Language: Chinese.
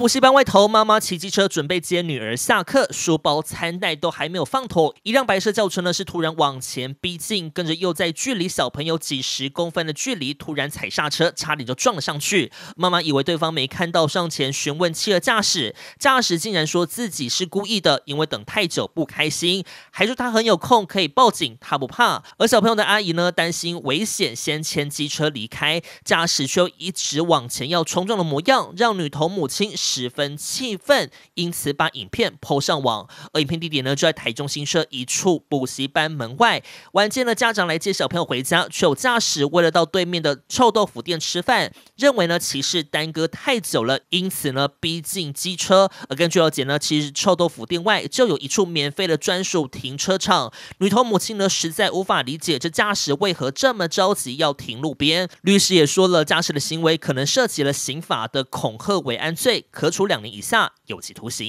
补习班外头，妈妈骑机车准备接女儿下课，书包、餐袋都还没有放妥。一辆白色轿车呢，是突然往前逼近，跟着又在距离小朋友几十公分的距离突然踩刹车，差点就撞了上去。妈妈以为对方没看到，上前询问汽车驾驶，驾驶竟然说自己是故意的，因为等太久不开心，还说他很有空可以报警，他不怕。而小朋友的阿姨呢，担心危险，先牵机车离开，驾驶却一直往前要冲撞的模样，让女童母亲。十分气愤，因此把影片抛上网。而影片地点呢，就在台中新社一处补习班门外。晚间呢，家长来接小朋友回家，却有驾驶为了到对面的臭豆腐店吃饭，认为呢，其实耽搁太久了，因此呢，逼近机车。而根据了解呢，其实臭豆腐店外就有一处免费的专属停车场。女童母亲呢，实在无法理解这驾驶为何这么着急要停路边。律师也说了，驾驶的行为可能涉及了刑法的恐吓为安罪。可处两年以下有期徒刑。